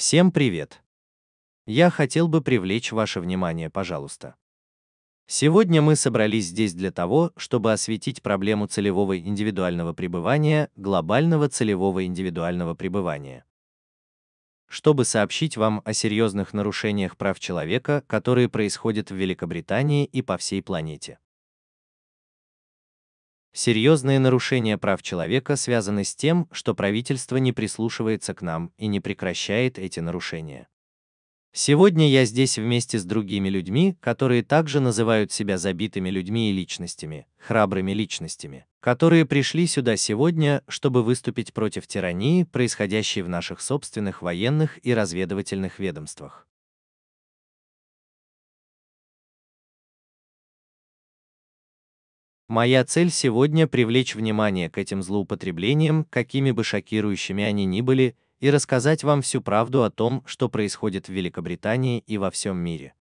Всем привет! Я хотел бы привлечь ваше внимание, пожалуйста. Сегодня мы собрались здесь для того, чтобы осветить проблему целевого индивидуального пребывания, глобального целевого индивидуального пребывания. Чтобы сообщить вам о серьезных нарушениях прав человека, которые происходят в Великобритании и по всей планете. Серьезные нарушения прав человека связаны с тем, что правительство не прислушивается к нам и не прекращает эти нарушения. Сегодня я здесь вместе с другими людьми, которые также называют себя забитыми людьми и личностями, храбрыми личностями, которые пришли сюда сегодня, чтобы выступить против тирании, происходящей в наших собственных военных и разведывательных ведомствах. Моя цель сегодня привлечь внимание к этим злоупотреблениям, какими бы шокирующими они ни были, и рассказать вам всю правду о том, что происходит в Великобритании и во всем мире.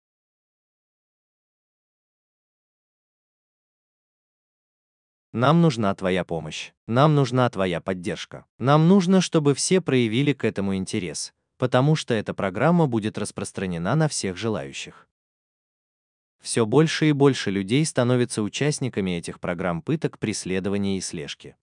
Нам нужна твоя помощь. Нам нужна твоя поддержка. Нам нужно, чтобы все проявили к этому интерес, потому что эта программа будет распространена на всех желающих. Все больше и больше людей становятся участниками этих программ пыток, преследования и слежки.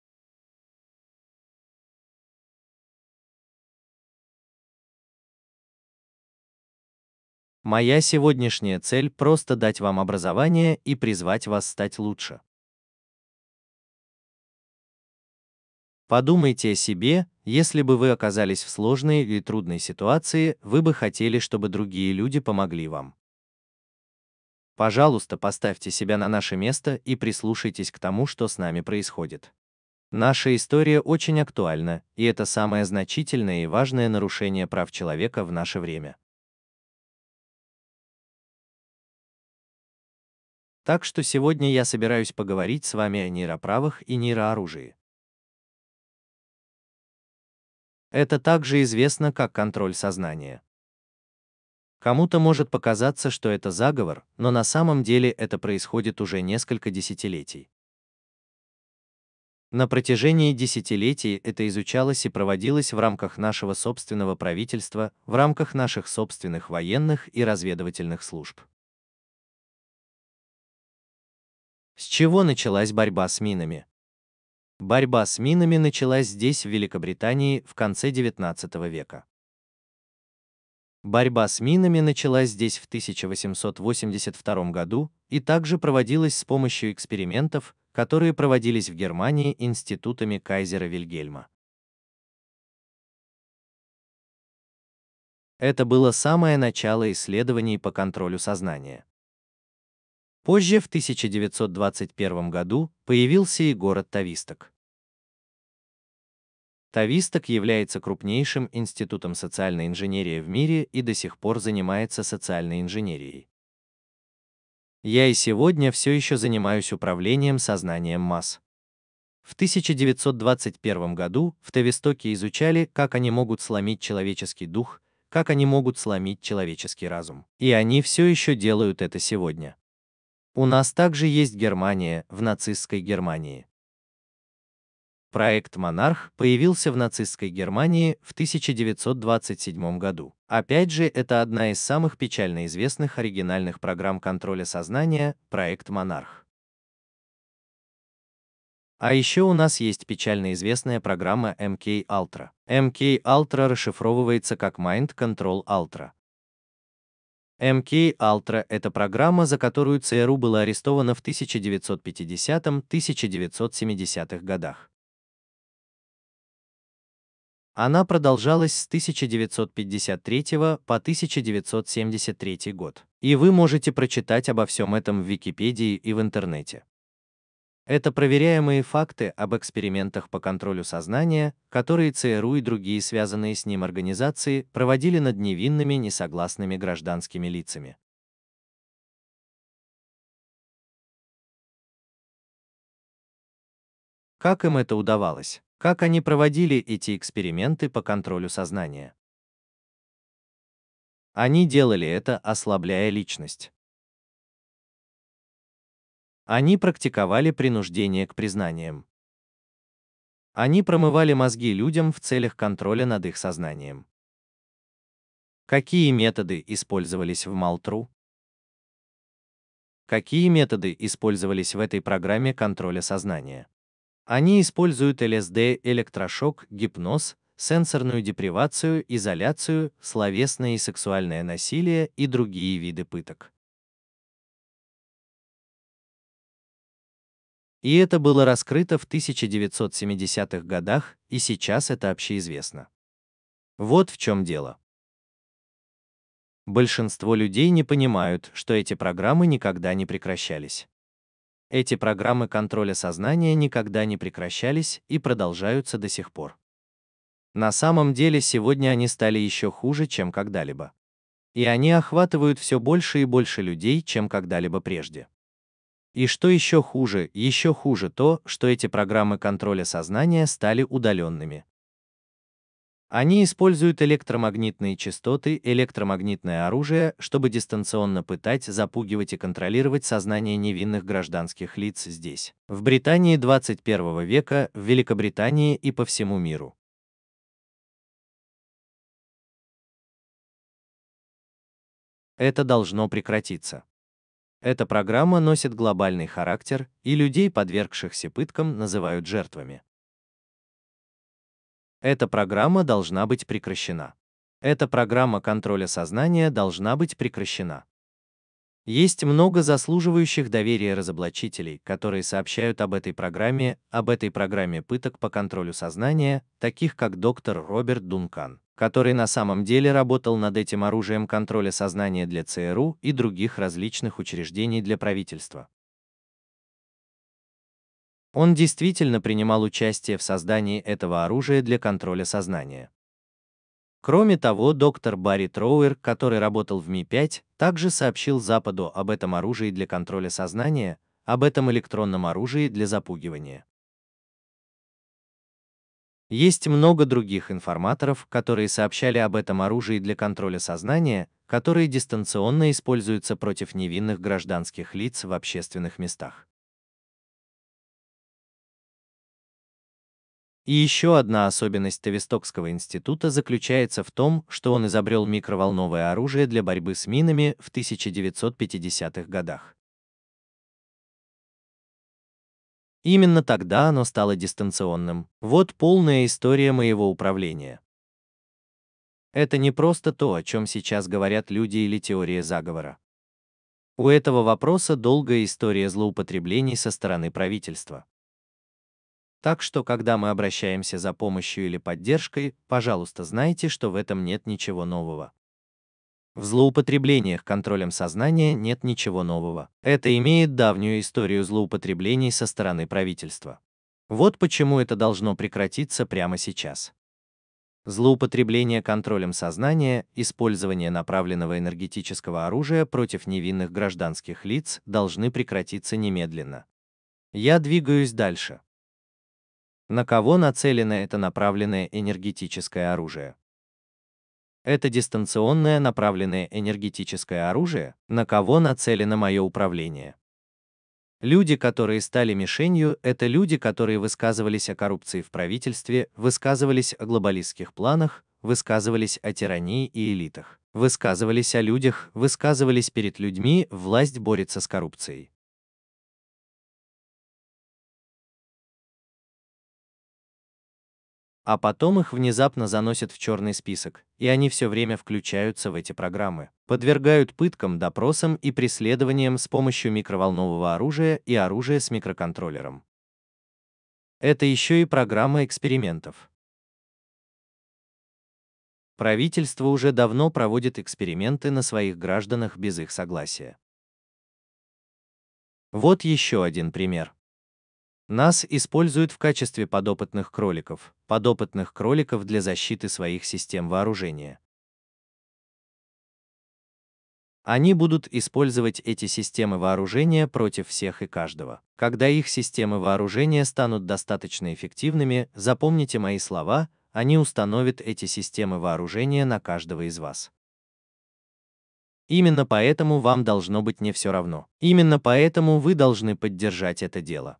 Моя сегодняшняя цель – просто дать вам образование и призвать вас стать лучше. Подумайте о себе, если бы вы оказались в сложной или трудной ситуации, вы бы хотели, чтобы другие люди помогли вам. Пожалуйста, поставьте себя на наше место и прислушайтесь к тому, что с нами происходит. Наша история очень актуальна, и это самое значительное и важное нарушение прав человека в наше время. Так что сегодня я собираюсь поговорить с вами о нейроправах и нейрооружии. Это также известно как контроль сознания. Кому-то может показаться, что это заговор, но на самом деле это происходит уже несколько десятилетий. На протяжении десятилетий это изучалось и проводилось в рамках нашего собственного правительства, в рамках наших собственных военных и разведывательных служб. С чего началась борьба с минами? Борьба с минами началась здесь, в Великобритании, в конце XIX века. Борьба с минами началась здесь в 1882 году и также проводилась с помощью экспериментов, которые проводились в Германии институтами Кайзера Вильгельма. Это было самое начало исследований по контролю сознания. Позже, в 1921 году, появился и город Тависток. Тависток является крупнейшим институтом социальной инженерии в мире и до сих пор занимается социальной инженерией. Я и сегодня все еще занимаюсь управлением сознанием масс. В 1921 году в Тавистоке изучали, как они могут сломить человеческий дух, как они могут сломить человеческий разум. И они все еще делают это сегодня. У нас также есть Германия в нацистской Германии. Проект «Монарх» появился в нацистской Германии в 1927 году. Опять же, это одна из самых печально известных оригинальных программ контроля сознания «Проект «Монарх». А еще у нас есть печально известная программа MK Ultra. MK Ultra расшифровывается как Mind Control Ultra. MK Ultra — это программа, за которую ЦРУ было арестовано в 1950-1970-х годах. Она продолжалась с 1953 по 1973 год. И вы можете прочитать обо всем этом в Википедии и в интернете. Это проверяемые факты об экспериментах по контролю сознания, которые ЦРУ и другие связанные с ним организации проводили над невинными несогласными гражданскими лицами. Как им это удавалось? Как они проводили эти эксперименты по контролю сознания? Они делали это, ослабляя личность. Они практиковали принуждение к признаниям. Они промывали мозги людям в целях контроля над их сознанием. Какие методы использовались в Малтру? Какие методы использовались в этой программе контроля сознания? Они используют ЛСД, электрошок, гипноз, сенсорную депривацию, изоляцию, словесное и сексуальное насилие и другие виды пыток. И это было раскрыто в 1970-х годах, и сейчас это общеизвестно. Вот в чем дело. Большинство людей не понимают, что эти программы никогда не прекращались. Эти программы контроля сознания никогда не прекращались и продолжаются до сих пор. На самом деле сегодня они стали еще хуже, чем когда-либо. И они охватывают все больше и больше людей, чем когда-либо прежде. И что еще хуже, еще хуже то, что эти программы контроля сознания стали удаленными, они используют электромагнитные частоты, электромагнитное оружие, чтобы дистанционно пытать, запугивать и контролировать сознание невинных гражданских лиц здесь, в Британии 21 века, в Великобритании и по всему миру. Это должно прекратиться. Эта программа носит глобальный характер, и людей, подвергшихся пыткам, называют жертвами. Эта программа должна быть прекращена. Эта программа контроля сознания должна быть прекращена. Есть много заслуживающих доверия разоблачителей, которые сообщают об этой программе, об этой программе пыток по контролю сознания, таких как доктор Роберт Дункан, который на самом деле работал над этим оружием контроля сознания для ЦРУ и других различных учреждений для правительства. Он действительно принимал участие в создании этого оружия для контроля сознания. Кроме того, доктор Барри Троуэр, который работал в Ми-5, также сообщил Западу об этом оружии для контроля сознания, об этом электронном оружии для запугивания. Есть много других информаторов, которые сообщали об этом оружии для контроля сознания, которые дистанционно используются против невинных гражданских лиц в общественных местах. И еще одна особенность Тавистокского института заключается в том, что он изобрел микроволновое оружие для борьбы с минами в 1950-х годах. Именно тогда оно стало дистанционным. Вот полная история моего управления. Это не просто то, о чем сейчас говорят люди или теория заговора. У этого вопроса долгая история злоупотреблений со стороны правительства. Так что, когда мы обращаемся за помощью или поддержкой, пожалуйста, знайте, что в этом нет ничего нового. В злоупотреблениях контролем сознания нет ничего нового. Это имеет давнюю историю злоупотреблений со стороны правительства. Вот почему это должно прекратиться прямо сейчас. Злоупотребление контролем сознания, использование направленного энергетического оружия против невинных гражданских лиц должны прекратиться немедленно. Я двигаюсь дальше на кого нацелено это направленное энергетическое оружие. Это дистанционное направленное энергетическое оружие, на кого нацелено мое управление. Люди, которые стали мишенью, это люди, которые высказывались о коррупции в правительстве, высказывались о глобалистских планах, высказывались о тирании и элитах, высказывались о людях, высказывались перед людьми, власть борется с коррупцией. а потом их внезапно заносят в черный список, и они все время включаются в эти программы. Подвергают пыткам, допросам и преследованиям с помощью микроволнового оружия и оружия с микроконтроллером. Это еще и программа экспериментов. Правительство уже давно проводит эксперименты на своих гражданах без их согласия. Вот еще один пример. Нас используют в качестве подопытных кроликов, подопытных кроликов для защиты своих систем вооружения. Они будут использовать эти системы вооружения против всех и каждого. Когда их системы вооружения станут достаточно эффективными, запомните мои слова, они установят эти системы вооружения на каждого из вас. Именно поэтому вам должно быть не все равно. Именно поэтому вы должны поддержать это дело.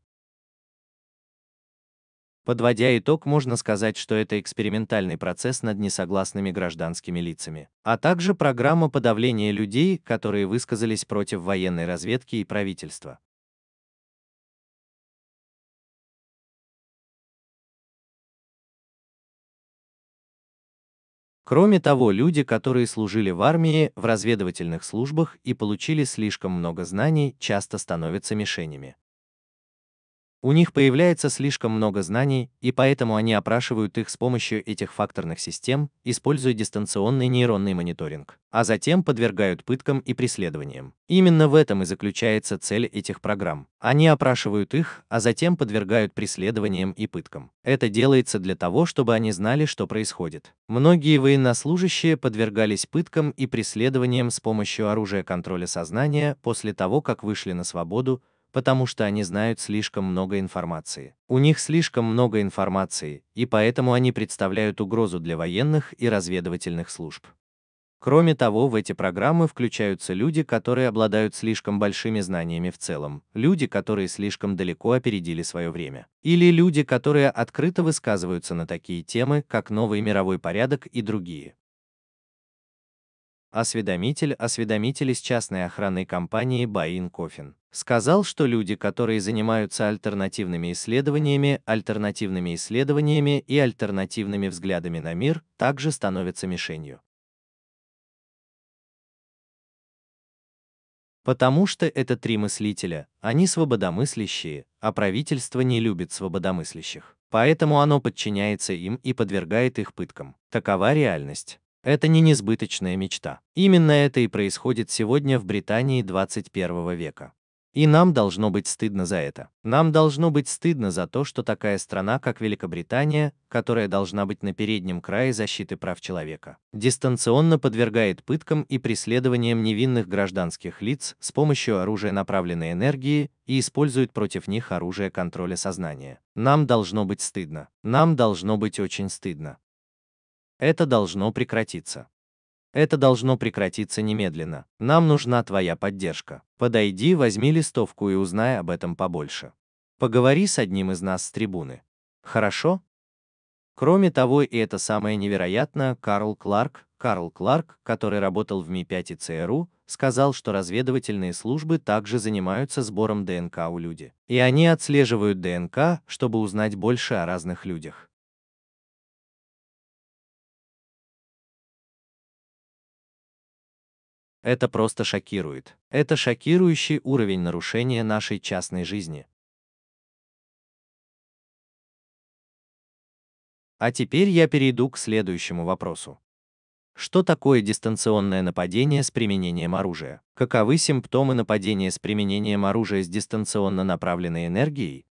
Подводя итог, можно сказать, что это экспериментальный процесс над несогласными гражданскими лицами, а также программа подавления людей, которые высказались против военной разведки и правительства. Кроме того, люди, которые служили в армии, в разведывательных службах и получили слишком много знаний, часто становятся мишенями у них появляется слишком много знаний, и поэтому они опрашивают их с помощью этих факторных систем, используя дистанционный нейронный мониторинг, а затем подвергают пыткам и преследованиям. Именно в этом и заключается цель этих программ. Они опрашивают их, а затем подвергают преследованиям и пыткам. Это делается для того, чтобы они знали, что происходит. Многие военнослужащие подвергались пыткам и преследованиям с помощью оружия контроля сознания после того, как вышли на свободу, потому что они знают слишком много информации. У них слишком много информации, и поэтому они представляют угрозу для военных и разведывательных служб. Кроме того, в эти программы включаются люди, которые обладают слишком большими знаниями в целом, люди, которые слишком далеко опередили свое время, или люди, которые открыто высказываются на такие темы, как новый мировой порядок и другие. Осведомитель, осведомитель из частной охранной компании Баин Кофин, сказал, что люди, которые занимаются альтернативными исследованиями, альтернативными исследованиями и альтернативными взглядами на мир, также становятся мишенью. Потому что это три мыслителя, они свободомыслящие, а правительство не любит свободомыслящих. Поэтому оно подчиняется им и подвергает их пыткам. Такова реальность. Это не несбыточная мечта. Именно это и происходит сегодня в Британии 21 века. И нам должно быть стыдно за это. Нам должно быть стыдно за то, что такая страна, как Великобритания, которая должна быть на переднем крае защиты прав человека, дистанционно подвергает пыткам и преследованиям невинных гражданских лиц с помощью оружия направленной энергии и использует против них оружие контроля сознания. Нам должно быть стыдно. Нам должно быть очень стыдно. Это должно прекратиться. Это должно прекратиться немедленно. Нам нужна твоя поддержка. Подойди, возьми листовку и узнай об этом побольше. Поговори с одним из нас с трибуны. Хорошо? Кроме того, и это самое невероятное, Карл Кларк, Карл Кларк, который работал в МИ-5 и ЦРУ, сказал, что разведывательные службы также занимаются сбором ДНК у людей. И они отслеживают ДНК, чтобы узнать больше о разных людях. Это просто шокирует. Это шокирующий уровень нарушения нашей частной жизни. А теперь я перейду к следующему вопросу. Что такое дистанционное нападение с применением оружия? Каковы симптомы нападения с применением оружия с дистанционно направленной энергией?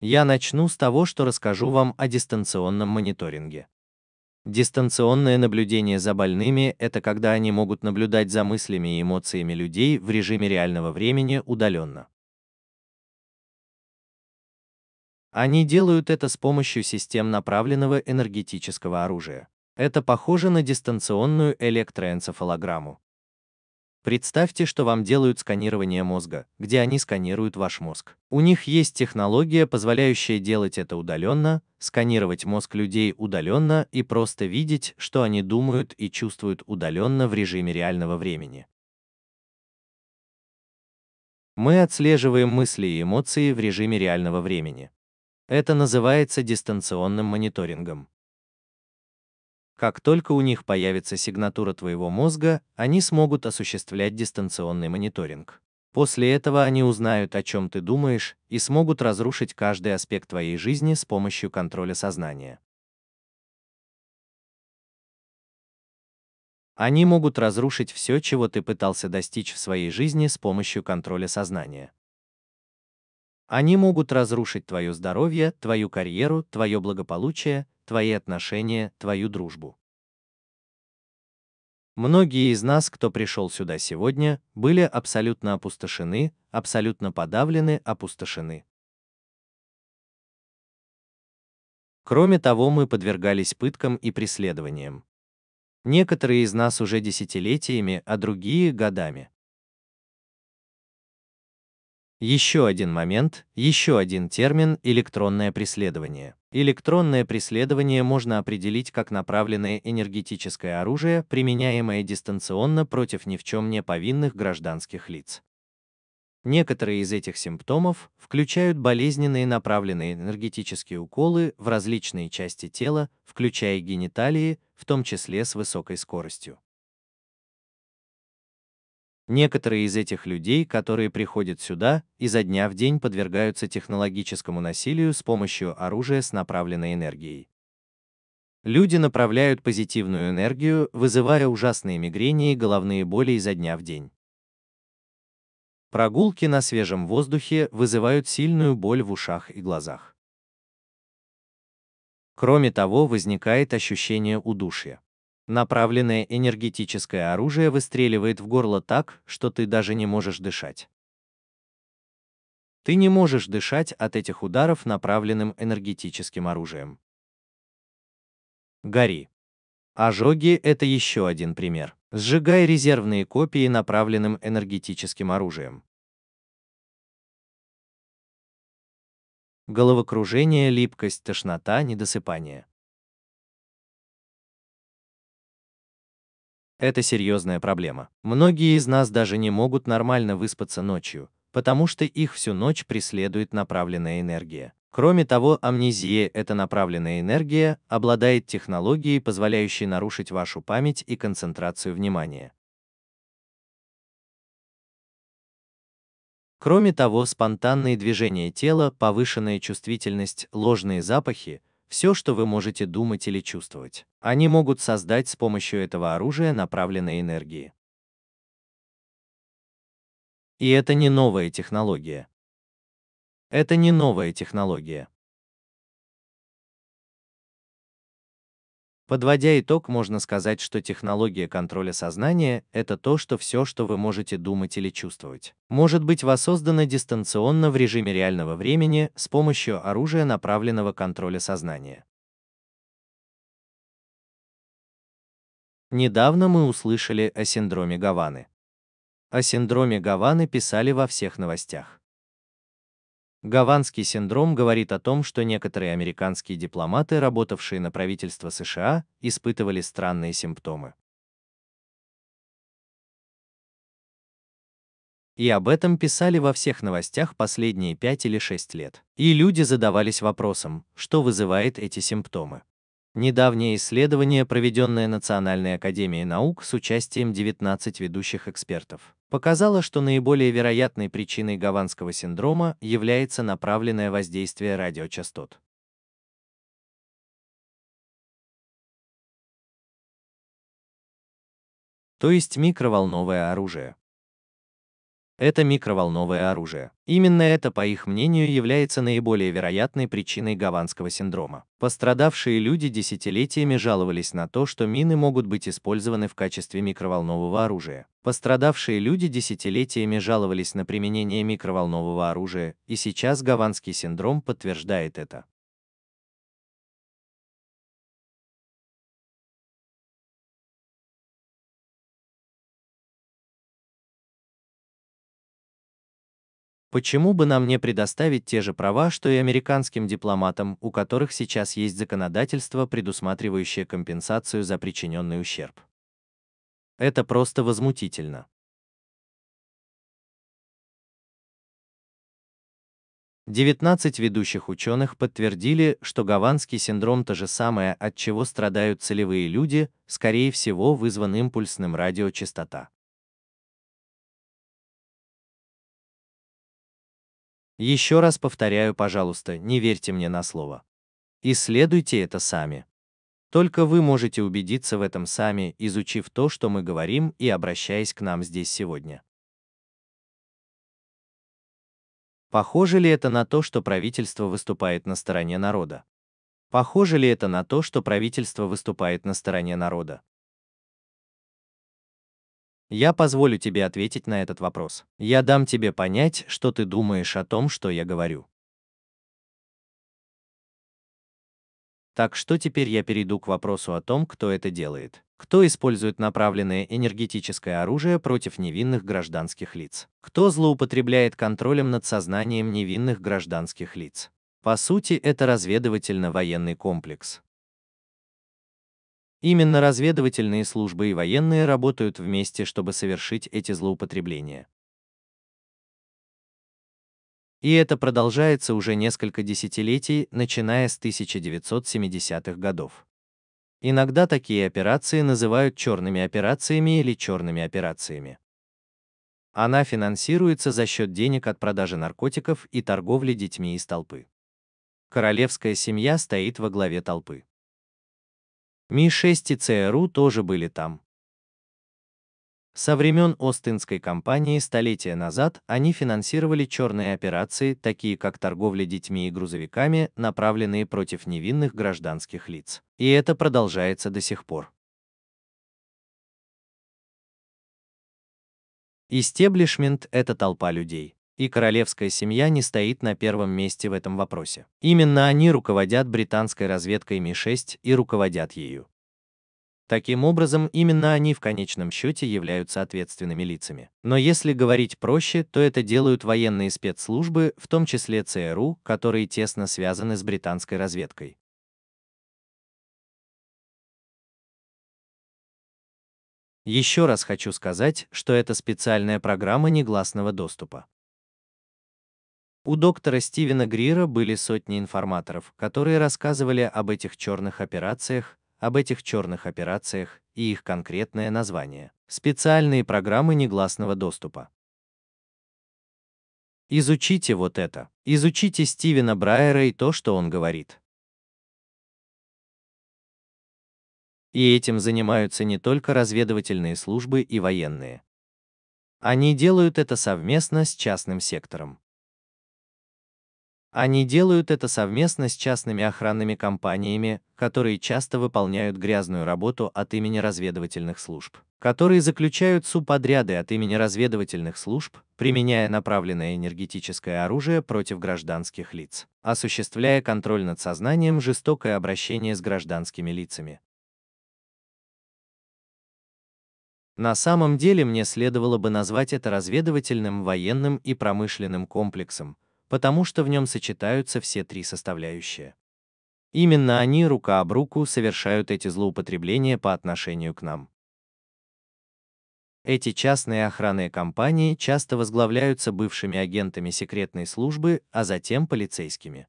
Я начну с того, что расскажу вам о дистанционном мониторинге. Дистанционное наблюдение за больными – это когда они могут наблюдать за мыслями и эмоциями людей в режиме реального времени удаленно. Они делают это с помощью систем направленного энергетического оружия. Это похоже на дистанционную электроэнцефалограмму. Представьте, что вам делают сканирование мозга, где они сканируют ваш мозг. У них есть технология, позволяющая делать это удаленно, сканировать мозг людей удаленно и просто видеть, что они думают и чувствуют удаленно в режиме реального времени. Мы отслеживаем мысли и эмоции в режиме реального времени. Это называется дистанционным мониторингом. Как только у них появится сигнатура твоего мозга, они смогут осуществлять дистанционный мониторинг. После этого они узнают, о чем ты думаешь, и смогут разрушить каждый аспект твоей жизни с помощью контроля сознания. Они могут разрушить все, чего ты пытался достичь в своей жизни с помощью контроля сознания. Они могут разрушить твое здоровье, твою карьеру, твое благополучие, твои отношения, твою дружбу. Многие из нас, кто пришел сюда сегодня, были абсолютно опустошены, абсолютно подавлены, опустошены. Кроме того, мы подвергались пыткам и преследованиям. Некоторые из нас уже десятилетиями, а другие – годами. Еще один момент, еще один термин – электронное преследование. Электронное преследование можно определить как направленное энергетическое оружие, применяемое дистанционно против ни в чем не повинных гражданских лиц. Некоторые из этих симптомов включают болезненные направленные энергетические уколы в различные части тела, включая гениталии, в том числе с высокой скоростью. Некоторые из этих людей, которые приходят сюда, изо дня в день подвергаются технологическому насилию с помощью оружия с направленной энергией. Люди направляют позитивную энергию, вызывая ужасные мигрени и головные боли изо дня в день. Прогулки на свежем воздухе вызывают сильную боль в ушах и глазах. Кроме того, возникает ощущение удушья. Направленное энергетическое оружие выстреливает в горло так, что ты даже не можешь дышать. Ты не можешь дышать от этих ударов направленным энергетическим оружием. Гори. Ожоги – это еще один пример. Сжигай резервные копии направленным энергетическим оружием. Головокружение, липкость, тошнота, недосыпание. Это серьезная проблема. Многие из нас даже не могут нормально выспаться ночью, потому что их всю ночь преследует направленная энергия. Кроме того, амнезия – это направленная энергия, обладает технологией, позволяющей нарушить вашу память и концентрацию внимания. Кроме того, спонтанные движения тела, повышенная чувствительность, ложные запахи – все, что вы можете думать или чувствовать. Они могут создать с помощью этого оружия направленной энергии. И это не новая технология. Это не новая технология. Подводя итог, можно сказать, что технология контроля сознания – это то, что все, что вы можете думать или чувствовать, может быть воссоздано дистанционно в режиме реального времени с помощью оружия направленного контроля сознания. Недавно мы услышали о синдроме Гаваны. О синдроме Гаваны писали во всех новостях. Гаванский синдром говорит о том, что некоторые американские дипломаты, работавшие на правительство США, испытывали странные симптомы. И об этом писали во всех новостях последние 5 или 6 лет. И люди задавались вопросом, что вызывает эти симптомы. Недавнее исследование, проведенное Национальной академией наук с участием 19 ведущих экспертов, показало, что наиболее вероятной причиной гаванского синдрома является направленное воздействие радиочастот. То есть микроволновое оружие это микроволновое оружие. Именно это, по их мнению, является наиболее вероятной причиной гаванского синдрома. Пострадавшие люди десятилетиями жаловались на то, что мины могут быть использованы в качестве микроволнового оружия. Пострадавшие люди десятилетиями жаловались на применение микроволнового оружия, и сейчас гаванский синдром подтверждает это. Почему бы нам не предоставить те же права, что и американским дипломатам, у которых сейчас есть законодательство, предусматривающее компенсацию за причиненный ущерб? Это просто возмутительно. Девятнадцать ведущих ученых подтвердили, что гаванский синдром то же самое, от чего страдают целевые люди, скорее всего вызван импульсным радиочастота. Еще раз повторяю, пожалуйста, не верьте мне на слово. Исследуйте это сами. Только вы можете убедиться в этом сами, изучив то, что мы говорим и обращаясь к нам здесь сегодня. Похоже ли это на то, что правительство выступает на стороне народа? Похоже ли это на то, что правительство выступает на стороне народа? Я позволю тебе ответить на этот вопрос. Я дам тебе понять, что ты думаешь о том, что я говорю. Так что теперь я перейду к вопросу о том, кто это делает. Кто использует направленное энергетическое оружие против невинных гражданских лиц? Кто злоупотребляет контролем над сознанием невинных гражданских лиц? По сути, это разведывательно-военный комплекс. Именно разведывательные службы и военные работают вместе, чтобы совершить эти злоупотребления. И это продолжается уже несколько десятилетий, начиная с 1970-х годов. Иногда такие операции называют черными операциями или черными операциями. Она финансируется за счет денег от продажи наркотиков и торговли детьми из толпы. Королевская семья стоит во главе толпы. Ми-6 и ЦРУ тоже были там. Со времен Остинской кампании столетия назад они финансировали черные операции, такие как торговля детьми и грузовиками, направленные против невинных гражданских лиц. И это продолжается до сих пор. Истеблишмент – это толпа людей, и королевская семья не стоит на первом месте в этом вопросе. Именно они руководят британской разведкой Ми-6 и руководят ею. Таким образом, именно они в конечном счете являются ответственными лицами. Но если говорить проще, то это делают военные спецслужбы, в том числе ЦРУ, которые тесно связаны с британской разведкой. Еще раз хочу сказать, что это специальная программа негласного доступа. У доктора Стивена Грира были сотни информаторов, которые рассказывали об этих черных операциях, об этих черных операциях и их конкретное название. Специальные программы негласного доступа. Изучите вот это. Изучите Стивена Брайера и то, что он говорит. И этим занимаются не только разведывательные службы и военные. Они делают это совместно с частным сектором. Они делают это совместно с частными охранными компаниями, которые часто выполняют грязную работу от имени разведывательных служб, которые заключают субподряды от имени разведывательных служб, применяя направленное энергетическое оружие против гражданских лиц, осуществляя контроль над сознанием жестокое обращение с гражданскими лицами. На самом деле мне следовало бы назвать это разведывательным, военным и промышленным комплексом, потому что в нем сочетаются все три составляющие. Именно они рука об руку совершают эти злоупотребления по отношению к нам. Эти частные охранные компании часто возглавляются бывшими агентами секретной службы, а затем полицейскими.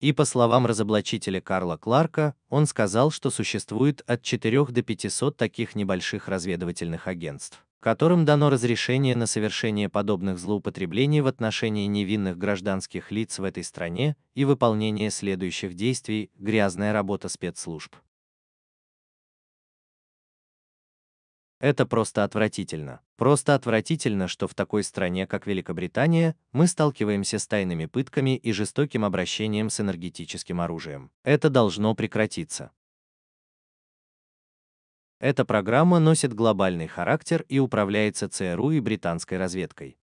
И по словам разоблачителя Карла Кларка, он сказал, что существует от 4 до 500 таких небольших разведывательных агентств которым дано разрешение на совершение подобных злоупотреблений в отношении невинных гражданских лиц в этой стране и выполнение следующих действий – грязная работа спецслужб. Это просто отвратительно. Просто отвратительно, что в такой стране, как Великобритания, мы сталкиваемся с тайными пытками и жестоким обращением с энергетическим оружием. Это должно прекратиться. Эта программа носит глобальный характер и управляется ЦРУ и британской разведкой.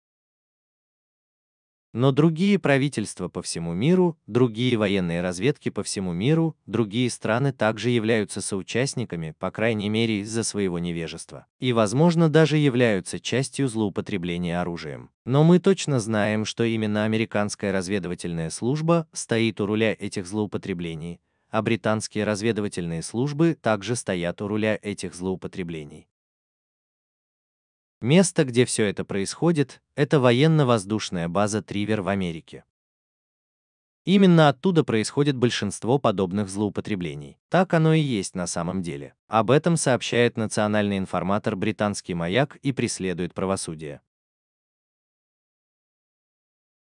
Но другие правительства по всему миру, другие военные разведки по всему миру, другие страны также являются соучастниками, по крайней мере из-за своего невежества. И, возможно, даже являются частью злоупотребления оружием. Но мы точно знаем, что именно американская разведывательная служба стоит у руля этих злоупотреблений, а британские разведывательные службы также стоят у руля этих злоупотреблений. Место, где все это происходит, это военно-воздушная база Тривер в Америке. Именно оттуда происходит большинство подобных злоупотреблений. Так оно и есть на самом деле. Об этом сообщает национальный информатор британский маяк и преследует правосудие.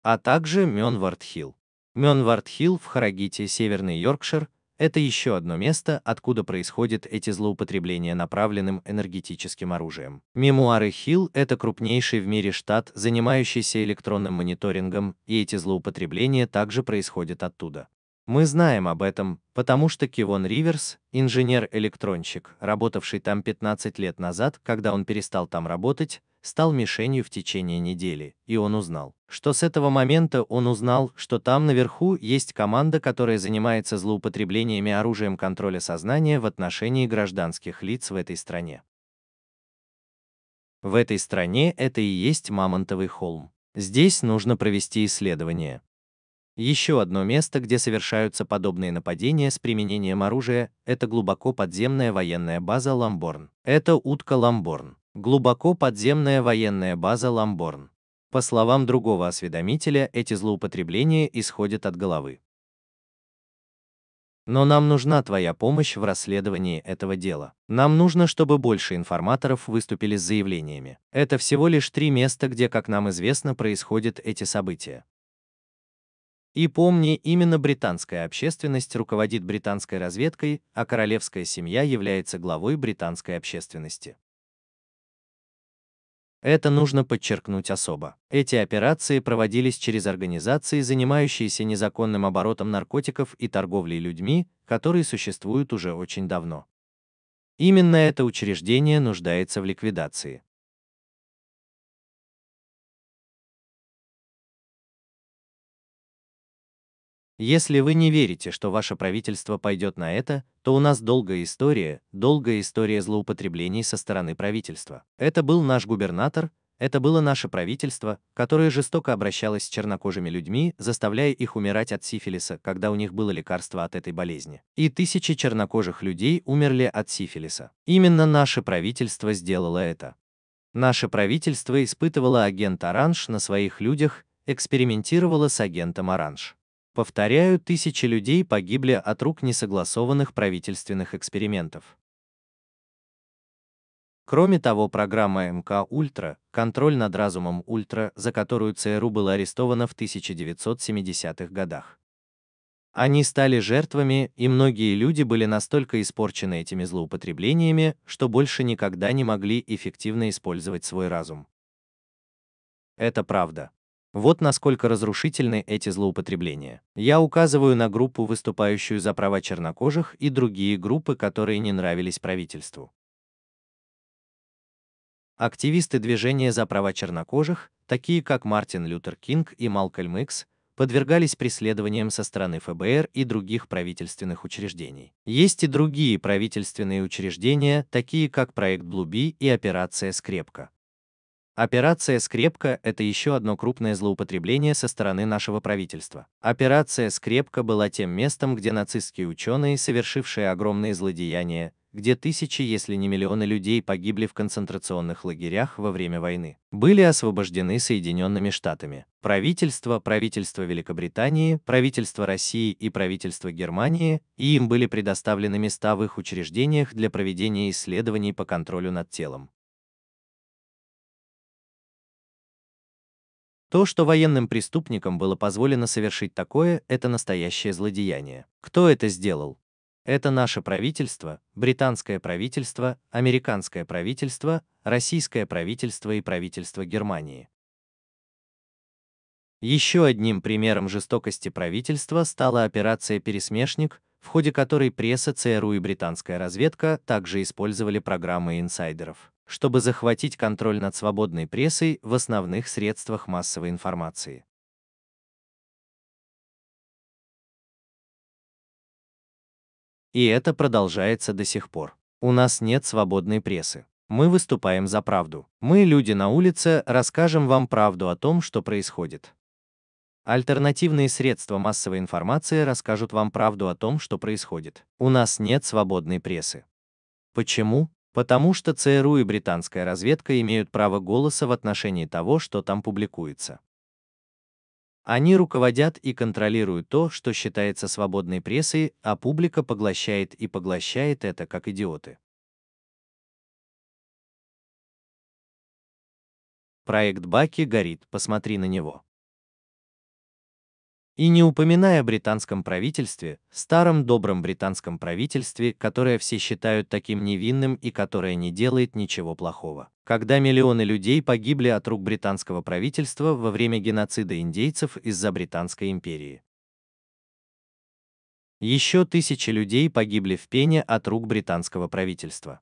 А также Мёнвард Хилл. Мёнвард-Хилл в Харагите, Северный Йоркшир, это еще одно место, откуда происходят эти злоупотребления направленным энергетическим оружием. Мемуары Хилл – это крупнейший в мире штат, занимающийся электронным мониторингом, и эти злоупотребления также происходят оттуда. Мы знаем об этом, потому что Кивон Риверс, инженер-электронщик, работавший там 15 лет назад, когда он перестал там работать, стал мишенью в течение недели, и он узнал, что с этого момента он узнал, что там наверху есть команда, которая занимается злоупотреблениями оружием контроля сознания в отношении гражданских лиц в этой стране. В этой стране это и есть Мамонтовый холм. Здесь нужно провести исследование, еще одно место, где совершаются подобные нападения с применением оружия, это глубоко подземная военная база Ламборн. Это утка Ламборн. Глубоко подземная военная база Ламборн. По словам другого осведомителя, эти злоупотребления исходят от головы. Но нам нужна твоя помощь в расследовании этого дела. Нам нужно, чтобы больше информаторов выступили с заявлениями. Это всего лишь три места, где, как нам известно, происходят эти события. И помни, именно британская общественность руководит британской разведкой, а королевская семья является главой британской общественности. Это нужно подчеркнуть особо. Эти операции проводились через организации, занимающиеся незаконным оборотом наркотиков и торговлей людьми, которые существуют уже очень давно. Именно это учреждение нуждается в ликвидации. Если вы не верите, что ваше правительство пойдет на это, то у нас долгая история, долгая история злоупотреблений со стороны правительства. Это был наш губернатор, это было наше правительство, которое жестоко обращалось с чернокожими людьми, заставляя их умирать от сифилиса, когда у них было лекарство от этой болезни. И тысячи чернокожих людей умерли от сифилиса. Именно наше правительство сделало это. Наше правительство испытывало агент Оранж на своих людях, экспериментировало с агентом Оранж. Повторяю, тысячи людей погибли от рук несогласованных правительственных экспериментов. Кроме того, программа МК «Ультра», контроль над разумом «Ультра», за которую ЦРУ была арестована в 1970-х годах. Они стали жертвами, и многие люди были настолько испорчены этими злоупотреблениями, что больше никогда не могли эффективно использовать свой разум. Это правда. Вот насколько разрушительны эти злоупотребления. Я указываю на группу, выступающую за права чернокожих, и другие группы, которые не нравились правительству. Активисты движения за права чернокожих, такие как Мартин Лютер Кинг и Малкольм Икс, подвергались преследованиям со стороны ФБР и других правительственных учреждений. Есть и другие правительственные учреждения, такие как проект Блуби и операция Скрепка, Операция «Скрепка» — это еще одно крупное злоупотребление со стороны нашего правительства. Операция «Скрепка» была тем местом, где нацистские ученые, совершившие огромные злодеяния, где тысячи, если не миллионы людей погибли в концентрационных лагерях во время войны, были освобождены Соединенными Штатами. Правительство, правительство Великобритании, правительство России и правительство Германии, и им были предоставлены места в их учреждениях для проведения исследований по контролю над телом. То, что военным преступникам было позволено совершить такое, это настоящее злодеяние. Кто это сделал? Это наше правительство, британское правительство, американское правительство, российское правительство и правительство Германии. Еще одним примером жестокости правительства стала операция «Пересмешник», в ходе которой пресса, ЦРУ и британская разведка также использовали программы инсайдеров чтобы захватить контроль над свободной прессой в основных средствах массовой информации. И это продолжается до сих пор. У нас нет свободной прессы. Мы выступаем за правду. Мы, люди на улице, расскажем вам правду о том, что происходит. Альтернативные средства массовой информации расскажут вам правду о том, что происходит. У нас нет свободной прессы. Почему? Потому что ЦРУ и британская разведка имеют право голоса в отношении того, что там публикуется. Они руководят и контролируют то, что считается свободной прессой, а публика поглощает и поглощает это как идиоты. Проект Баки горит, посмотри на него. И не упоминая о британском правительстве, старом добром британском правительстве, которое все считают таким невинным и которое не делает ничего плохого. Когда миллионы людей погибли от рук британского правительства во время геноцида индейцев из-за Британской империи. Еще тысячи людей погибли в пене от рук британского правительства.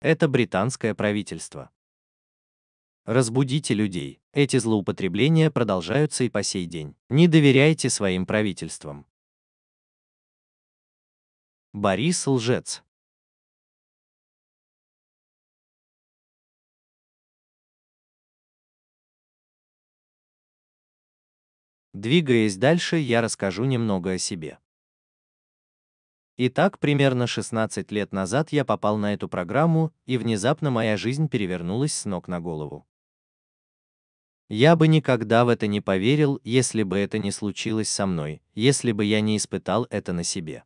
Это британское правительство. Разбудите людей. Эти злоупотребления продолжаются и по сей день. Не доверяйте своим правительствам. Борис Лжец Двигаясь дальше, я расскажу немного о себе. Итак, примерно 16 лет назад я попал на эту программу, и внезапно моя жизнь перевернулась с ног на голову. Я бы никогда в это не поверил, если бы это не случилось со мной, если бы я не испытал это на себе.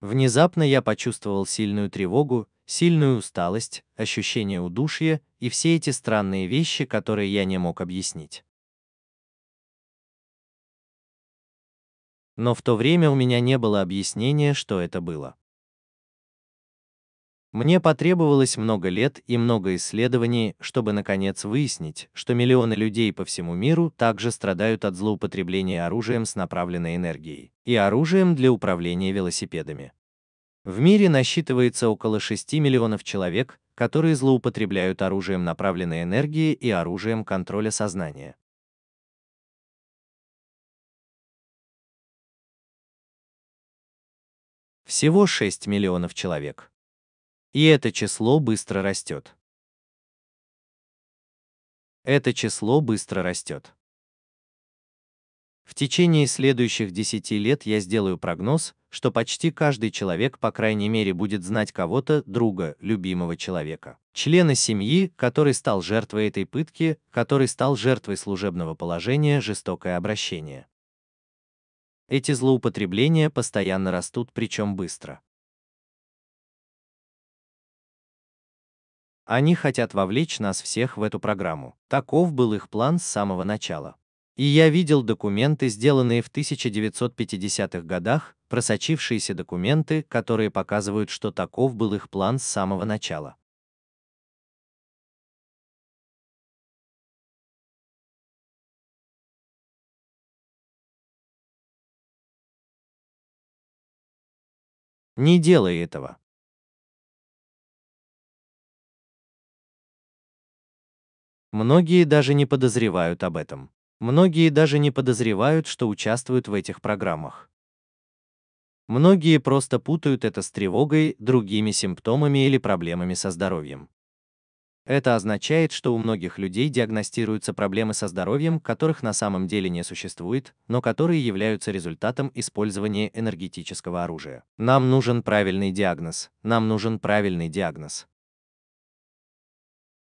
Внезапно я почувствовал сильную тревогу, сильную усталость, ощущение удушья и все эти странные вещи, которые я не мог объяснить. Но в то время у меня не было объяснения, что это было. Мне потребовалось много лет и много исследований, чтобы наконец выяснить, что миллионы людей по всему миру также страдают от злоупотребления оружием с направленной энергией и оружием для управления велосипедами. В мире насчитывается около 6 миллионов человек, которые злоупотребляют оружием направленной энергии и оружием контроля сознания. Всего 6 миллионов человек. И это число быстро растет. Это число быстро растет. В течение следующих 10 лет я сделаю прогноз, что почти каждый человек, по крайней мере, будет знать кого-то, друга, любимого человека, члена семьи, который стал жертвой этой пытки, который стал жертвой служебного положения, жестокое обращение. Эти злоупотребления постоянно растут, причем быстро. Они хотят вовлечь нас всех в эту программу. Таков был их план с самого начала. И я видел документы, сделанные в 1950-х годах, просочившиеся документы, которые показывают, что таков был их план с самого начала. Не делай этого. Многие даже не подозревают об этом. Многие даже не подозревают, что участвуют в этих программах. Многие просто путают это с тревогой, другими симптомами или проблемами со здоровьем. Это означает, что у многих людей диагностируются проблемы со здоровьем, которых на самом деле не существует, но которые являются результатом использования энергетического оружия. Нам нужен правильный диагноз. Нам нужен правильный диагноз.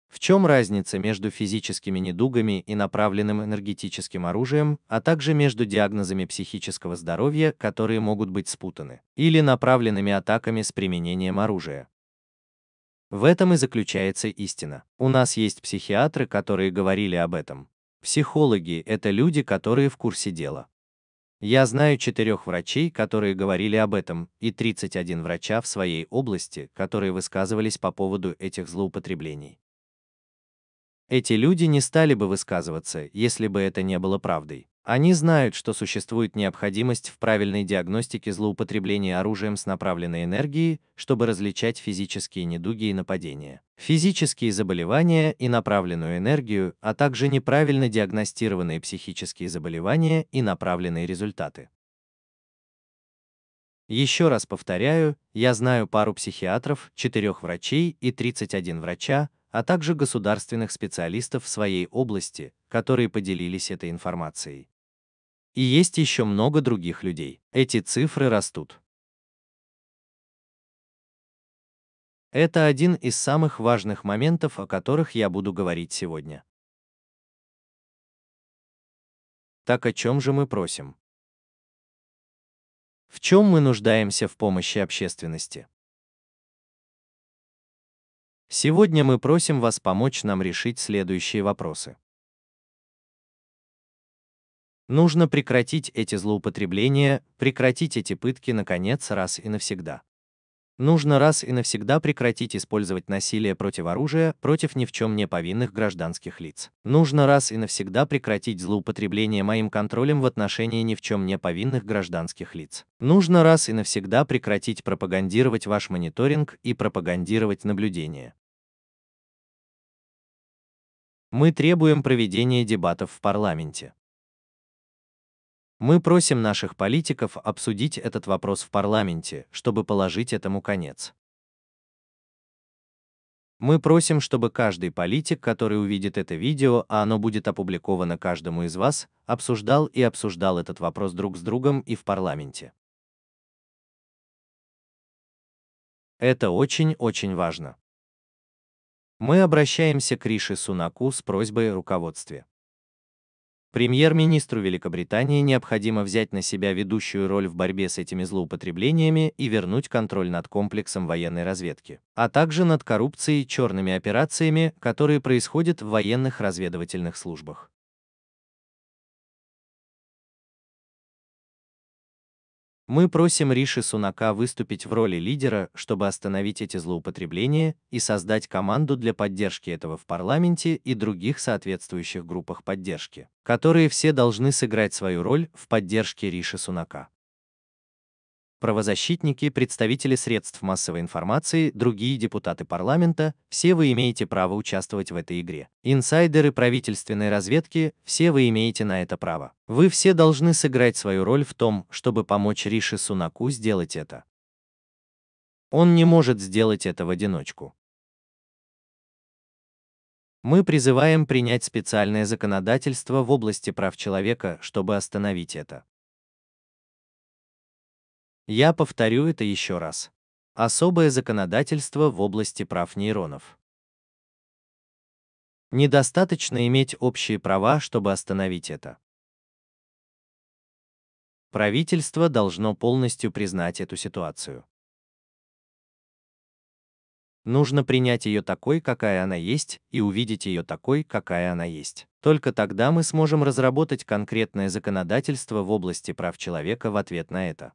В чем разница между физическими недугами и направленным энергетическим оружием, а также между диагнозами психического здоровья, которые могут быть спутаны, или направленными атаками с применением оружия? В этом и заключается истина. У нас есть психиатры, которые говорили об этом. Психологи – это люди, которые в курсе дела. Я знаю четырех врачей, которые говорили об этом, и 31 врача в своей области, которые высказывались по поводу этих злоупотреблений. Эти люди не стали бы высказываться, если бы это не было правдой. Они знают, что существует необходимость в правильной диагностике злоупотребления оружием с направленной энергией, чтобы различать физические недуги и нападения, физические заболевания и направленную энергию, а также неправильно диагностированные психические заболевания и направленные результаты. Еще раз повторяю, я знаю пару психиатров, четырех врачей и 31 врача, а также государственных специалистов в своей области, которые поделились этой информацией. И есть еще много других людей. Эти цифры растут. Это один из самых важных моментов, о которых я буду говорить сегодня. Так о чем же мы просим? В чем мы нуждаемся в помощи общественности? Сегодня мы просим вас помочь нам решить следующие вопросы. Нужно прекратить эти злоупотребления, прекратить эти пытки наконец раз и навсегда. Нужно раз и навсегда прекратить использовать насилие против оружия против ни в чем не повинных гражданских лиц. Нужно раз и навсегда прекратить злоупотребление моим контролем в отношении ни в чем не повинных гражданских лиц. Нужно раз и навсегда прекратить пропагандировать ваш мониторинг и пропагандировать наблюдение. Мы требуем проведения дебатов в парламенте. Мы просим наших политиков обсудить этот вопрос в парламенте, чтобы положить этому конец. Мы просим, чтобы каждый политик, который увидит это видео, а оно будет опубликовано каждому из вас, обсуждал и обсуждал этот вопрос друг с другом и в парламенте. Это очень-очень важно. Мы обращаемся к Рише Сунаку с просьбой о руководстве. Премьер-министру Великобритании необходимо взять на себя ведущую роль в борьбе с этими злоупотреблениями и вернуть контроль над комплексом военной разведки, а также над коррупцией и черными операциями, которые происходят в военных разведывательных службах. Мы просим Риши Сунака выступить в роли лидера, чтобы остановить эти злоупотребления и создать команду для поддержки этого в парламенте и других соответствующих группах поддержки, которые все должны сыграть свою роль в поддержке Риши Сунака правозащитники, представители средств массовой информации, другие депутаты парламента, все вы имеете право участвовать в этой игре. Инсайдеры правительственной разведки, все вы имеете на это право. Вы все должны сыграть свою роль в том, чтобы помочь Риши Сунаку сделать это. Он не может сделать это в одиночку. Мы призываем принять специальное законодательство в области прав человека, чтобы остановить это. Я повторю это еще раз. Особое законодательство в области прав нейронов. Недостаточно иметь общие права, чтобы остановить это. Правительство должно полностью признать эту ситуацию. Нужно принять ее такой, какая она есть, и увидеть ее такой, какая она есть. Только тогда мы сможем разработать конкретное законодательство в области прав человека в ответ на это.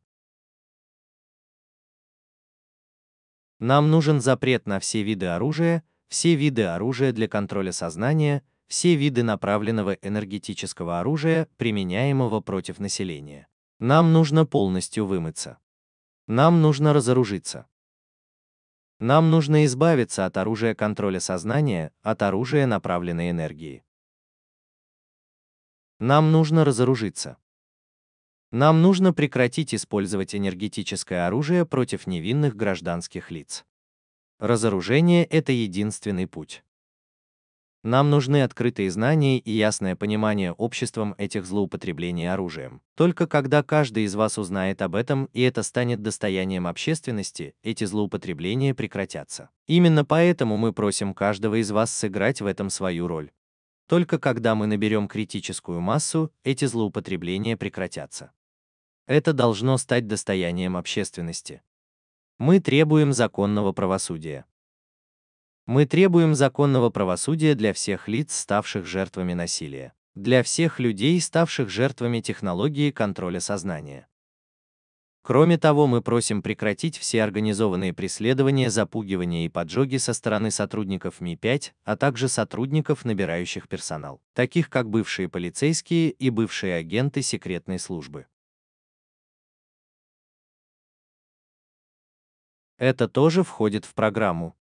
Нам нужен запрет на все виды оружия, все виды оружия для контроля сознания, все виды направленного энергетического оружия, применяемого против населения. Нам нужно полностью вымыться. Нам нужно разоружиться. Нам нужно избавиться от оружия контроля сознания, от оружия направленной энергии. Нам нужно разоружиться. Нам нужно прекратить использовать энергетическое оружие против невинных гражданских лиц. Разоружение – это единственный путь. Нам нужны открытые знания и ясное понимание обществом этих злоупотреблений оружием. Только когда каждый из вас узнает об этом и это станет достоянием общественности, эти злоупотребления прекратятся. Именно поэтому мы просим каждого из вас сыграть в этом свою роль. Только когда мы наберем критическую массу, эти злоупотребления прекратятся. Это должно стать достоянием общественности. Мы требуем законного правосудия. Мы требуем законного правосудия для всех лиц, ставших жертвами насилия, для всех людей, ставших жертвами технологии контроля сознания. Кроме того, мы просим прекратить все организованные преследования, запугивания и поджоги со стороны сотрудников МИ-5, а также сотрудников, набирающих персонал, таких как бывшие полицейские и бывшие агенты секретной службы. Это тоже входит в программу.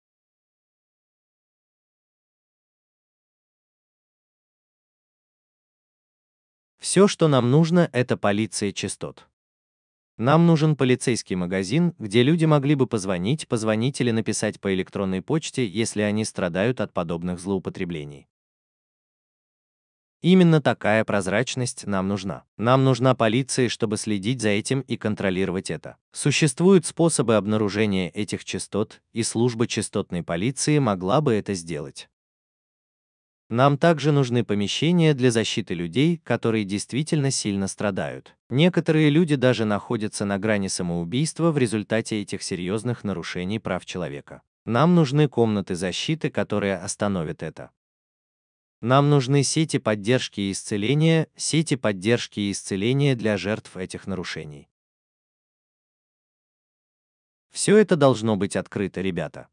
Все, что нам нужно, это полиция частот. Нам нужен полицейский магазин, где люди могли бы позвонить, позвонить или написать по электронной почте, если они страдают от подобных злоупотреблений. Именно такая прозрачность нам нужна. Нам нужна полиция, чтобы следить за этим и контролировать это. Существуют способы обнаружения этих частот, и служба частотной полиции могла бы это сделать. Нам также нужны помещения для защиты людей, которые действительно сильно страдают. Некоторые люди даже находятся на грани самоубийства в результате этих серьезных нарушений прав человека. Нам нужны комнаты защиты, которые остановят это. Нам нужны сети поддержки и исцеления, сети поддержки и исцеления для жертв этих нарушений. Все это должно быть открыто, ребята.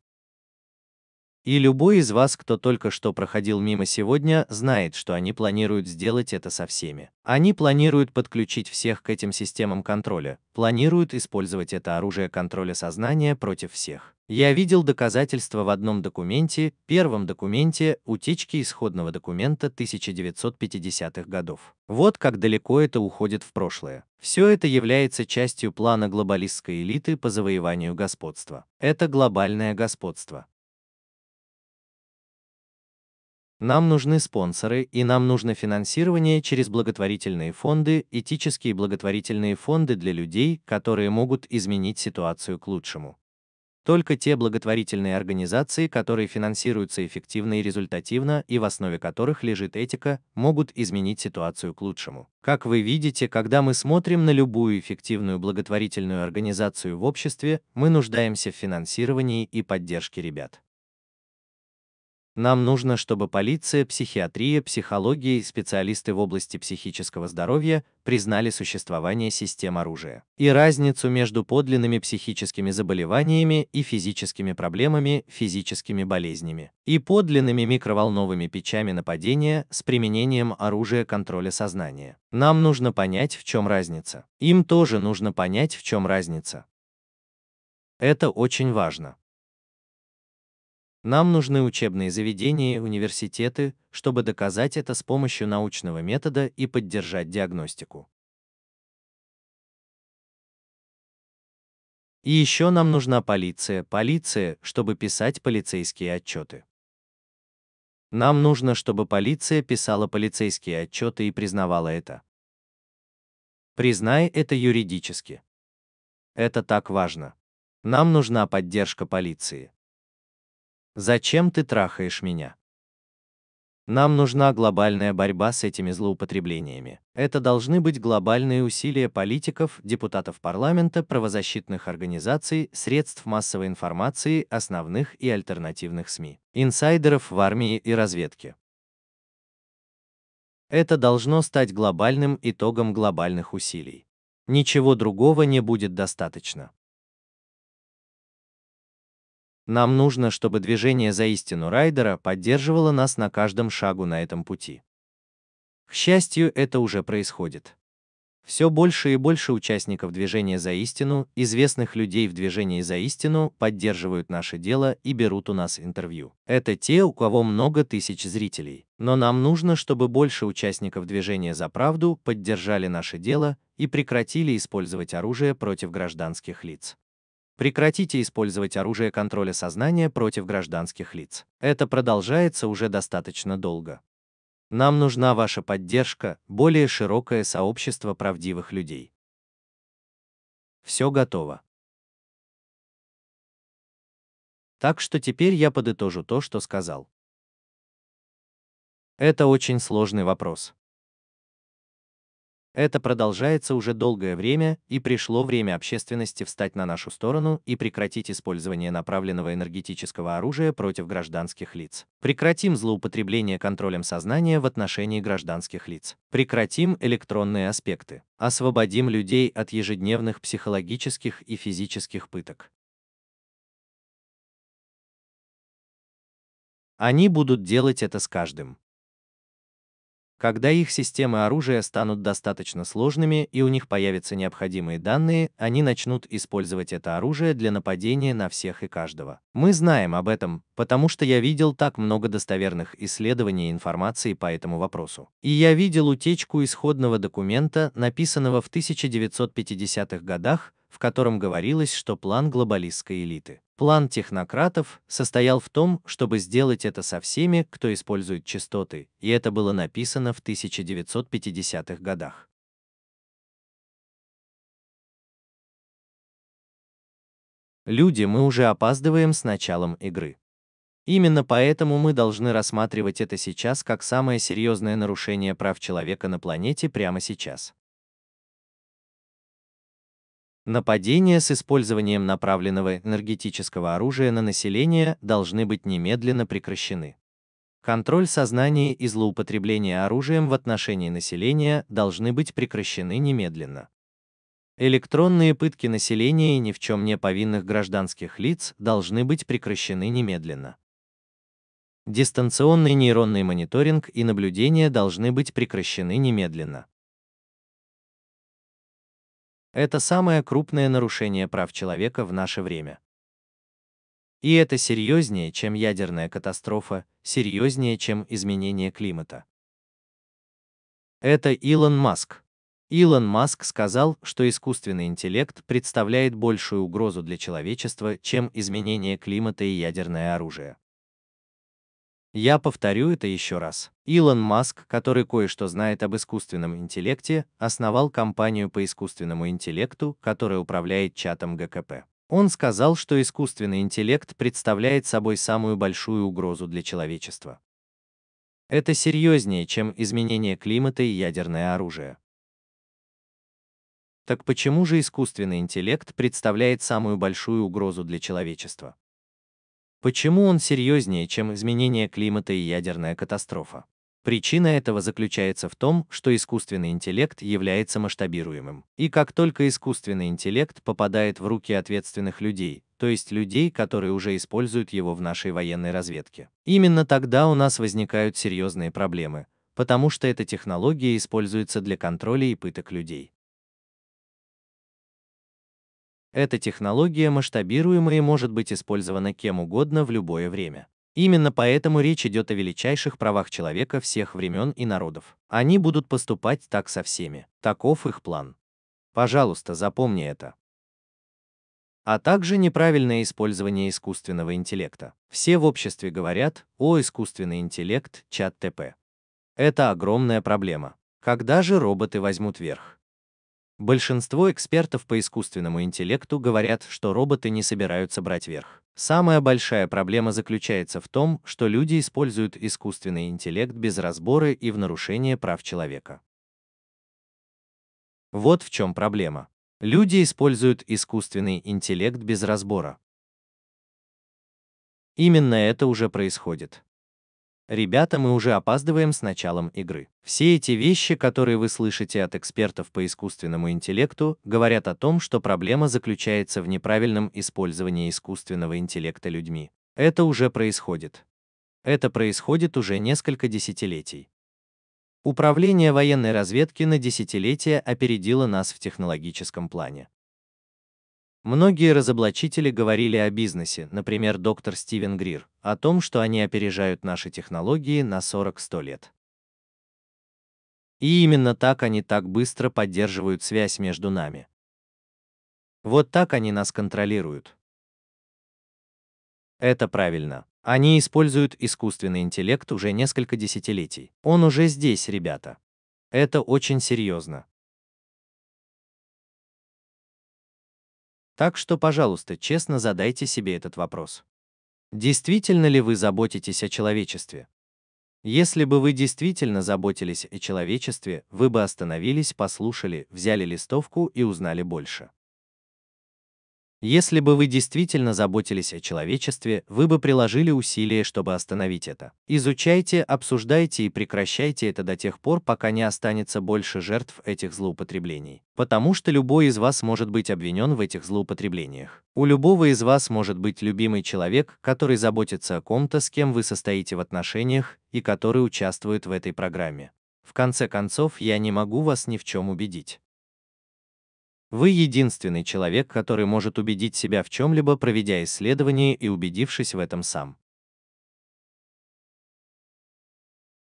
И любой из вас, кто только что проходил мимо сегодня, знает, что они планируют сделать это со всеми. Они планируют подключить всех к этим системам контроля, планируют использовать это оружие контроля сознания против всех. Я видел доказательства в одном документе, первом документе утечки исходного документа 1950-х годов. Вот как далеко это уходит в прошлое. Все это является частью плана глобалистской элиты по завоеванию господства. Это глобальное господство. Нам нужны спонсоры и нам нужно финансирование через благотворительные фонды, этические благотворительные фонды для людей, которые могут изменить ситуацию к лучшему. Только те благотворительные организации, которые финансируются эффективно и результативно и в основе которых лежит этика, могут изменить ситуацию к лучшему. Как вы видите, когда мы смотрим на любую эффективную благотворительную организацию в обществе, мы нуждаемся в финансировании и поддержке ребят. Нам нужно, чтобы полиция, психиатрия, психология и специалисты в области психического здоровья признали существование систем оружия и разницу между подлинными психическими заболеваниями и физическими проблемами, физическими болезнями и подлинными микроволновыми печами нападения с применением оружия контроля сознания. Нам нужно понять, в чем разница. Им тоже нужно понять, в чем разница. Это очень важно. Нам нужны учебные заведения и университеты, чтобы доказать это с помощью научного метода и поддержать диагностику. И еще нам нужна полиция, полиция, чтобы писать полицейские отчеты. Нам нужно, чтобы полиция писала полицейские отчеты и признавала это. Признай это юридически. Это так важно. Нам нужна поддержка полиции. Зачем ты трахаешь меня? Нам нужна глобальная борьба с этими злоупотреблениями. Это должны быть глобальные усилия политиков, депутатов парламента, правозащитных организаций, средств массовой информации, основных и альтернативных СМИ, инсайдеров в армии и разведке. Это должно стать глобальным итогом глобальных усилий. Ничего другого не будет достаточно. Нам нужно, чтобы движение за истину райдера поддерживало нас на каждом шагу на этом пути. К счастью, это уже происходит. Все больше и больше участников движения за истину, известных людей в движении за истину, поддерживают наше дело и берут у нас интервью. Это те, у кого много тысяч зрителей. Но нам нужно, чтобы больше участников движения за правду поддержали наше дело и прекратили использовать оружие против гражданских лиц. Прекратите использовать оружие контроля сознания против гражданских лиц. Это продолжается уже достаточно долго. Нам нужна ваша поддержка, более широкое сообщество правдивых людей. Все готово. Так что теперь я подытожу то, что сказал. Это очень сложный вопрос. Это продолжается уже долгое время, и пришло время общественности встать на нашу сторону и прекратить использование направленного энергетического оружия против гражданских лиц. Прекратим злоупотребление контролем сознания в отношении гражданских лиц. Прекратим электронные аспекты. Освободим людей от ежедневных психологических и физических пыток. Они будут делать это с каждым. Когда их системы оружия станут достаточно сложными и у них появятся необходимые данные, они начнут использовать это оружие для нападения на всех и каждого. Мы знаем об этом, потому что я видел так много достоверных исследований и информации по этому вопросу. И я видел утечку исходного документа, написанного в 1950-х годах, в котором говорилось, что план глобалистской элиты, план технократов, состоял в том, чтобы сделать это со всеми, кто использует частоты, и это было написано в 1950-х годах. Люди, мы уже опаздываем с началом игры. Именно поэтому мы должны рассматривать это сейчас как самое серьезное нарушение прав человека на планете прямо сейчас. Нападения с использованием направленного энергетического оружия на население должны быть немедленно прекращены. Контроль сознания и злоупотребление оружием в отношении населения должны быть прекращены немедленно. Электронные пытки населения и ни в чем не повинных гражданских лиц должны быть прекращены немедленно. Дистанционный нейронный мониторинг и наблюдение должны быть прекращены немедленно. Это самое крупное нарушение прав человека в наше время. И это серьезнее, чем ядерная катастрофа, серьезнее, чем изменение климата. Это Илон Маск. Илон Маск сказал, что искусственный интеллект представляет большую угрозу для человечества, чем изменение климата и ядерное оружие. Я повторю это еще раз. Илон Маск, который кое-что знает об искусственном интеллекте, основал компанию по искусственному интеллекту, которая управляет чатом ГКП. Он сказал, что искусственный интеллект представляет собой самую большую угрозу для человечества. Это серьезнее, чем изменение климата и ядерное оружие. Так почему же искусственный интеллект представляет самую большую угрозу для человечества? Почему он серьезнее, чем изменение климата и ядерная катастрофа? Причина этого заключается в том, что искусственный интеллект является масштабируемым. И как только искусственный интеллект попадает в руки ответственных людей, то есть людей, которые уже используют его в нашей военной разведке, именно тогда у нас возникают серьезные проблемы, потому что эта технология используется для контроля и пыток людей. Эта технология масштабируемая и может быть использована кем угодно в любое время. Именно поэтому речь идет о величайших правах человека всех времен и народов. Они будут поступать так со всеми. Таков их план. Пожалуйста, запомни это а также неправильное использование искусственного интеллекта. Все в обществе говорят о искусственный интеллект, чат ТП. Это огромная проблема. Когда же роботы возьмут верх? Большинство экспертов по искусственному интеллекту говорят, что роботы не собираются брать верх. Самая большая проблема заключается в том, что люди используют искусственный интеллект без разбора и в нарушение прав человека. Вот в чем проблема. Люди используют искусственный интеллект без разбора. Именно это уже происходит. Ребята, мы уже опаздываем с началом игры. Все эти вещи, которые вы слышите от экспертов по искусственному интеллекту, говорят о том, что проблема заключается в неправильном использовании искусственного интеллекта людьми. Это уже происходит. Это происходит уже несколько десятилетий. Управление военной разведки на десятилетия опередило нас в технологическом плане. Многие разоблачители говорили о бизнесе, например, доктор Стивен Грир, о том, что они опережают наши технологии на 40-100 лет. И именно так они так быстро поддерживают связь между нами. Вот так они нас контролируют. Это правильно. Они используют искусственный интеллект уже несколько десятилетий. Он уже здесь, ребята. Это очень серьезно. Так что, пожалуйста, честно задайте себе этот вопрос. Действительно ли вы заботитесь о человечестве? Если бы вы действительно заботились о человечестве, вы бы остановились, послушали, взяли листовку и узнали больше. Если бы вы действительно заботились о человечестве, вы бы приложили усилия, чтобы остановить это. Изучайте, обсуждайте и прекращайте это до тех пор, пока не останется больше жертв этих злоупотреблений. Потому что любой из вас может быть обвинен в этих злоупотреблениях. У любого из вас может быть любимый человек, который заботится о ком-то, с кем вы состоите в отношениях, и который участвует в этой программе. В конце концов, я не могу вас ни в чем убедить. Вы единственный человек, который может убедить себя в чем-либо, проведя исследование и убедившись в этом сам.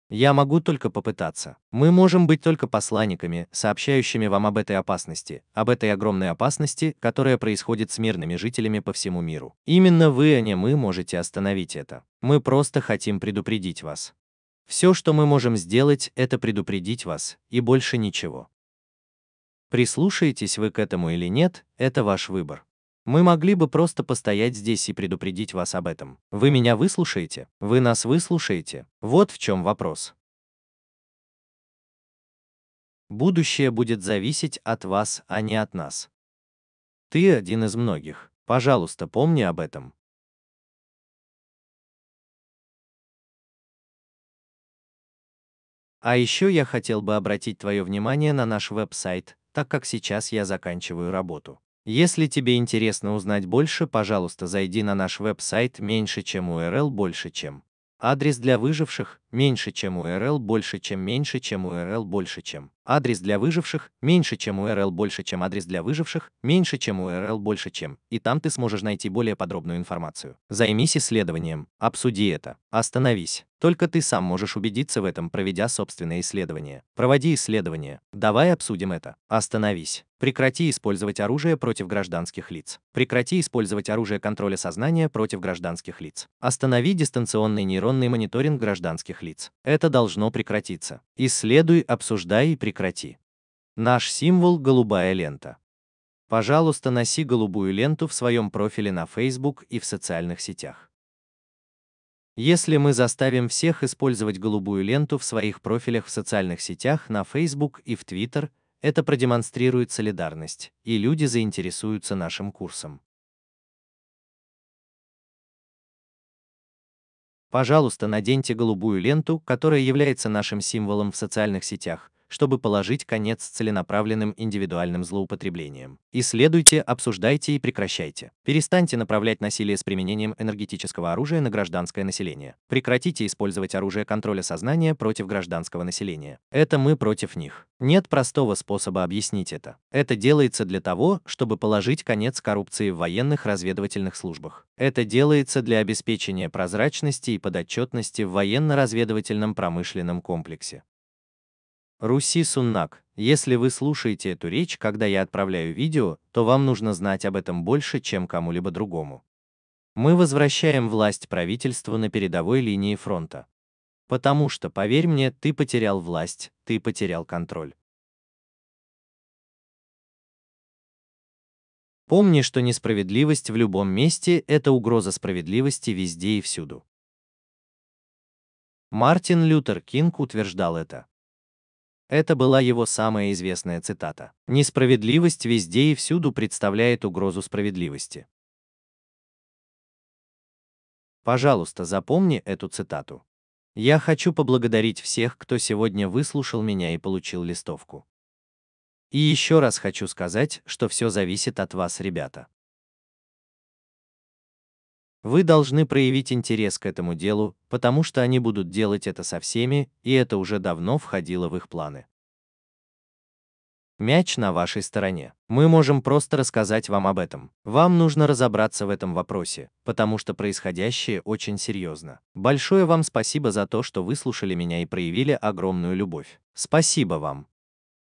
Я могу только попытаться. Мы можем быть только посланниками, сообщающими вам об этой опасности, об этой огромной опасности, которая происходит с мирными жителями по всему миру. Именно вы, а не мы, можете остановить это. Мы просто хотим предупредить вас. Все, что мы можем сделать, это предупредить вас, и больше ничего. Прислушаетесь вы к этому или нет, это ваш выбор. Мы могли бы просто постоять здесь и предупредить вас об этом. Вы меня выслушаете, вы нас выслушаете. Вот в чем вопрос. Будущее будет зависеть от вас, а не от нас. Ты один из многих. Пожалуйста, помни об этом. А еще я хотел бы обратить твое внимание на наш веб-сайт так как сейчас я заканчиваю работу. Если тебе интересно узнать больше, пожалуйста, зайди на наш веб-сайт меньше чем URL больше чем. Адрес для выживших меньше чем URL больше чем меньше чем URL больше чем. Адрес для выживших меньше чем URL больше чем адрес для выживших меньше чем URL больше чем. И там ты сможешь найти более подробную информацию. Займись исследованием, обсуди это, остановись. Только ты сам можешь убедиться в этом, проведя собственное исследование. Проводи исследование. Давай обсудим это. Остановись. Прекрати использовать оружие против гражданских лиц. Прекрати использовать оружие контроля сознания против гражданских лиц. Останови дистанционный нейронный мониторинг гражданских физических лиц. Это должно прекратиться. Исследуй, обсуждай и прекрати. Наш символ – голубая лента. Пожалуйста, носи голубую ленту в своем профиле на Facebook и в социальных сетях. Если мы заставим всех использовать голубую ленту в своих профилях в социальных сетях, на Facebook и в Twitter, это продемонстрирует солидарность, и люди заинтересуются нашим курсом. Пожалуйста, наденьте голубую ленту, которая является нашим символом в социальных сетях, чтобы положить конец целенаправленным индивидуальным злоупотреблениям. Исследуйте, обсуждайте и прекращайте. Перестаньте направлять насилие с применением энергетического оружия на гражданское население. Прекратите использовать оружие контроля сознания против гражданского населения. Это мы против них. Нет простого способа объяснить это. Это делается для того, чтобы положить конец коррупции в военных разведывательных службах. Это делается для обеспечения прозрачности и подотчетности в военно-разведывательном промышленном комплексе. Руси Суннак, если вы слушаете эту речь, когда я отправляю видео, то вам нужно знать об этом больше, чем кому-либо другому. Мы возвращаем власть правительству на передовой линии фронта. Потому что, поверь мне, ты потерял власть, ты потерял контроль. Помни, что несправедливость в любом месте – это угроза справедливости везде и всюду. Мартин Лютер Кинг утверждал это. Это была его самая известная цитата. Несправедливость везде и всюду представляет угрозу справедливости. Пожалуйста, запомни эту цитату. Я хочу поблагодарить всех, кто сегодня выслушал меня и получил листовку. И еще раз хочу сказать, что все зависит от вас, ребята. Вы должны проявить интерес к этому делу, потому что они будут делать это со всеми, и это уже давно входило в их планы. Мяч на вашей стороне. Мы можем просто рассказать вам об этом. Вам нужно разобраться в этом вопросе, потому что происходящее очень серьезно. Большое вам спасибо за то, что выслушали меня и проявили огромную любовь. Спасибо вам.